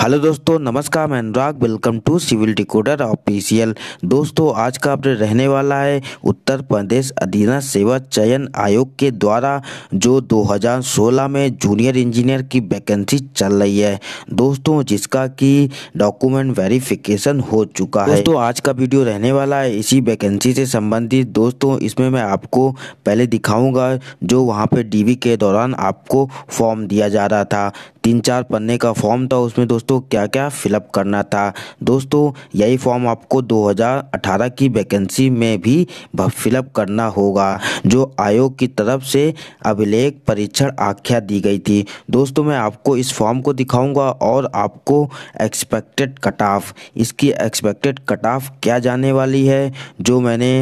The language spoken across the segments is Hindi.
हेलो दोस्तों नमस्कार मैं Anurag welcome to civil decoder official दोस्तों आज का अपडेट रहने वाला है उत्तर प्रदेश अधीन सेवा चयन आयोग के द्वारा जो 2016 में जूनियर इंजीनियर की वैकेंसी चल रही है दोस्तों जिसका कि डॉक्यूमेंट वेरिफिकेशन हो चुका है दोस्तों आज का वीडियो रहने वाला है इसी वैकेंसी से संबंधित दोस्तों इसमें मैं आपको पहले दिखाऊँगा जो वहाँ पर डी के दौरान आपको फॉर्म दिया जा रहा था तीन चार पन्ने का फॉर्म था उसमें दोस्तों क्या क्या फिलअप करना था दोस्तों यही फॉर्म आपको 2018 की वैकेंसी में भी फिलअप करना होगा जो आयोग की तरफ से अभिलेख परीक्षण आख्या दी गई थी दोस्तों मैं आपको इस फॉर्म को दिखाऊंगा और आपको एक्सपेक्टेड कट ऑफ इसकी एक्सपेक्टेड कट ऑफ क्या जाने वाली है जो मैंने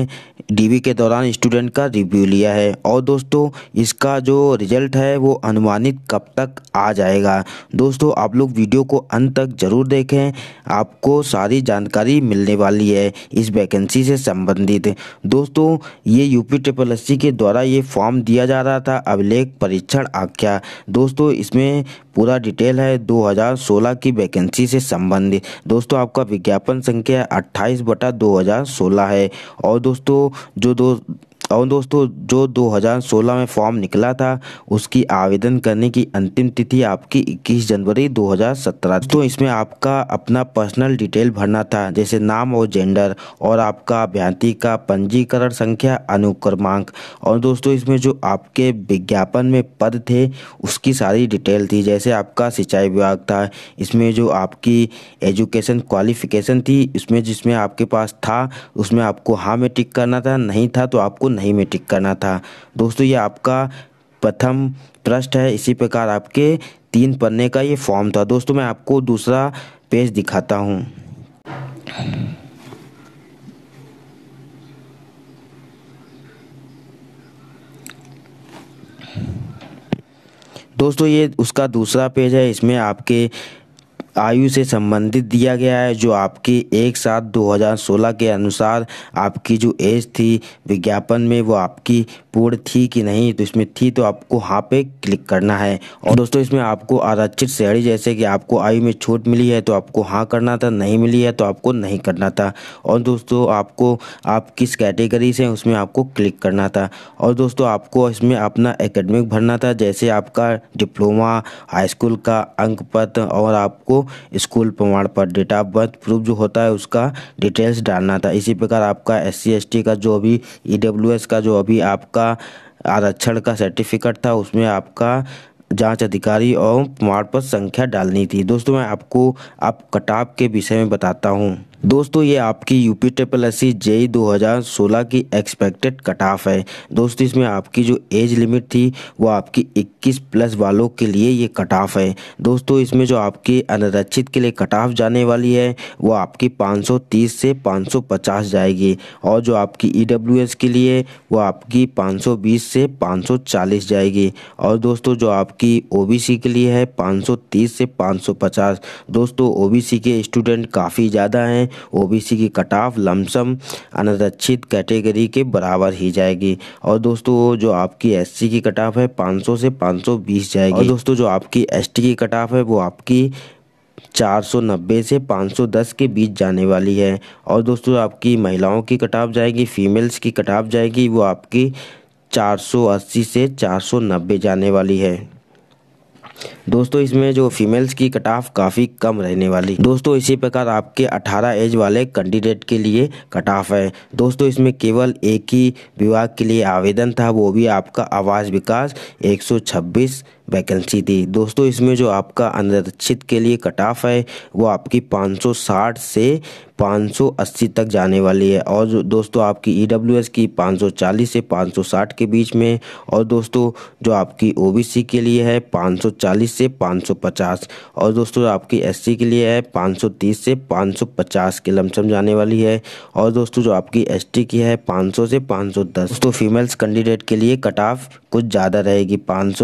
डी के दौरान स्टूडेंट का रिव्यू लिया है और दोस्तों इसका जो रिजल्ट है वो अनुमानित कब तक आ जाएगा मिलेगा दोस्तों आप लोग वीडियो को अंत तक ज़रूर देखें आपको सारी जानकारी मिलने वाली है इस वैकेंसी से संबंधित दोस्तों ये यूपी ट्रिपल एस के द्वारा ये फॉर्म दिया जा रहा था अभिलेख परीक्षण आख्या दोस्तों इसमें पूरा डिटेल है 2016 की वैकेंसी से संबंधित दोस्तों आपका विज्ञापन संख्या 28 बटा 2016 है और दोस्तों जो दो और दोस्तों जो 2016 में फॉर्म निकला था उसकी आवेदन करने की अंतिम तिथि आपकी 21 जनवरी 2017 तो इसमें आपका अपना पर्सनल डिटेल भरना था जैसे नाम और जेंडर और आपका अभ्यांति का पंजीकरण संख्या अनुक्रमांक और दोस्तों इसमें जो आपके विज्ञापन में पद थे उसकी सारी डिटेल थी जैसे आपका सिंचाई विभाग था इसमें जो आपकी एजुकेशन क्वालिफिकेशन थी इसमें जिसमें आपके पास था उसमें आपको हाँ में टिक करना था नहीं था तो आपको नहीं में टिक करना था दोस्तों ये आपका प्रथम पृष्ठ है इसी प्रकार आपके तीन पन्ने का ये फॉर्म था दोस्तों मैं आपको दूसरा पेज दिखाता हूँ दोस्तों ये उसका दूसरा पेज है इसमें आपके आयु से संबंधित दिया गया है जो आपकी एक सात 2016 के अनुसार आपकी जो एज थी विज्ञापन में वो आपकी पूर्ण थी कि नहीं तो इसमें थी तो आपको हाँ पे क्लिक करना है और दोस्तों इसमें आपको आरक्षित श्रेणी जैसे कि आपको आयु में छूट मिली है तो आपको हाँ करना था नहीं मिली है तो आपको नहीं करना था और दोस्तों आपको आप किस कैटेगरी से उसमें आपको क्लिक करना था और दोस्तों आपको इसमें अपना एकेडमिक भरना था जैसे आपका डिप्लोमा हाई स्कूल का अंक पत्र और आपको स्कूल प्रमाण पत्र डेट ऑफ बर्थ प्रूफ जो होता है उसका डिटेल्स डालना था इसी प्रकार आपका एस सी का जो अभी ई e का जो अभी आपका आरक्षण का सर्टिफिकेट था उसमें आपका जांच अधिकारी और प्रमाण पत्र संख्या डालनी थी दोस्तों मैं आपको आप कटाप के विषय में बताता हूँ दोस्तों ये आपकी U P triple S C J E दो हज़ार सोलह की एक्सपेक्टेड कट ऑफ है दोस्तों इसमें आपकी जो एज लिमिट थी वो आपकी 21 प्लस वालों के लिए ये कट ऑफ है दोस्तों इसमें जो आपकी अनरक्षित के लिए कट ऑफ जाने वाली है वो आपकी 530 से 550 जाएगी और जो आपकी ई डब्ल्यू एस के लिए वो आपकी 520 से 540 जाएगी और दोस्तों जो आपकी ओ बी सी के लिए है पाँच से पाँच दोस्तों ओ बी सी के स्टूडेंट काफ़ी ज़्यादा हैं ओबीसी की कट ऑफ लमसम अनरक्षित कैटेगरी के बराबर ही जाएगी और दोस्तों जो आपकी एससी की कट ऑफ है 500 से 520 जाएगी और दोस्तों जो आपकी एसटी की कट ऑफ है वो आपकी 490 से 510 के बीच जाने वाली है और दोस्तों आपकी महिलाओं की कटाव जाएगी फीमेल्स की कटाव जाएगी वो आपकी 480 से 490 जाने वाली है दोस्तों इसमें जो फीमेल्स की कट ऑफ काफ़ी कम रहने वाली दोस्तों इसी प्रकार आपके 18 एज वाले कैंडिडेट के लिए कट ऑफ है दोस्तों इसमें केवल एक ही विभाग के लिए आवेदन था वो भी आपका आवास विकास 126 वैकेंसी थी दोस्तों इसमें जो आपका अनरक्षित के लिए कट ऑफ है वो आपकी 560 से 580 तक जाने वाली है और दोस्तों आपकी ई की 540 से 560 के बीच में और दोस्तों जो आपकी ओ के लिए है 540 से 550 और दोस्तों आपकी एस के लिए है 530 से 550 के लमसम जाने वाली है और दोस्तों जो आपकी एस की है 500 से 510 दोस्तों फीमेल्स कैंडिडेट के लिए कट ऑफ कुछ ज़्यादा रहेगी पाँच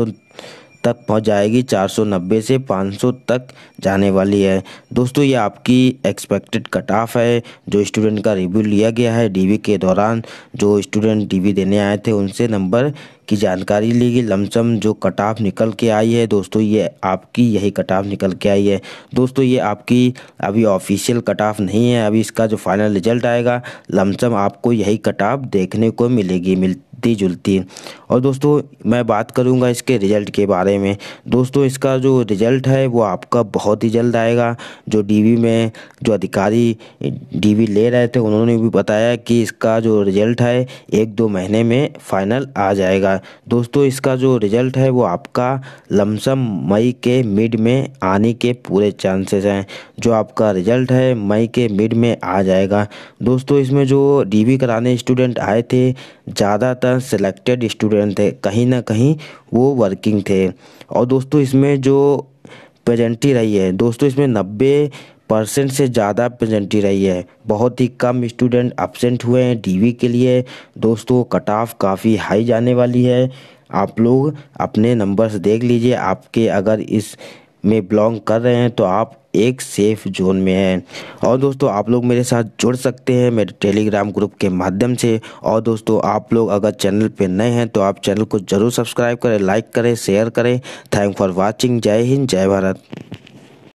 तक पहुंच जाएगी 490 से 500 तक जाने वाली है दोस्तों ये आपकी एक्सपेक्टेड कट ऑफ है जो स्टूडेंट का रिव्यू लिया गया है डीवी के दौरान जो स्टूडेंट डीवी देने आए थे उनसे नंबर की जानकारी ली गई लमसम जो कट ऑफ निकल के आई है दोस्तों ये आपकी यही कट ऑफ निकल के आई है दोस्तों ये आपकी अभी ऑफिशियल कट ऑफ नहीं है अभी इसका जो फाइनल रिजल्ट आएगा लमसम आपको यही कट ऑफ देखने को मिलेगी मिल मिलती जुलती और दोस्तों मैं बात करूंगा इसके रिज़ल्ट के बारे में दोस्तों इसका जो रिज़ल्ट है वो आपका बहुत ही जल्द आएगा जो डीवी में जो अधिकारी डीवी ले रहे थे उन्होंने भी बताया कि इसका जो रिज़ल्ट है एक दो महीने में फ़ाइनल आ जाएगा दोस्तों इसका जो रिज़ल्ट है वो आपका लमसम मई के मिड में आने के पूरे चांसेस हैं जो आपका रिज़ल्ट है मई के मिड में आ जाएगा दोस्तों इसमें जो डी कराने स्टूडेंट आए थे ज़्यादातर सेलेक्टेड स्टूडेंट थे कहीं ना कहीं वो वर्किंग थे और दोस्तों इसमें जो प्रेजेंटी रही है दोस्तों इसमें नब्बे परसेंट से ज़्यादा प्रेजेंटी रही है बहुत ही कम स्टूडेंट एबसेंट हुए हैं टीवी के लिए दोस्तों कट ऑफ काफ़ी हाई जाने वाली है आप लोग अपने नंबर्स देख लीजिए आपके अगर इस में बिलोंग कर रहे हैं तो आप एक सेफ जोन में हैं और दोस्तों आप लोग मेरे साथ जुड़ सकते हैं मेरे टेलीग्राम ग्रुप के माध्यम से और दोस्तों आप लोग अगर चैनल पे नए हैं तो आप चैनल को ज़रूर सब्सक्राइब करें लाइक करें शेयर करें थैंक फॉर वॉचिंग जय हिंद जय भारत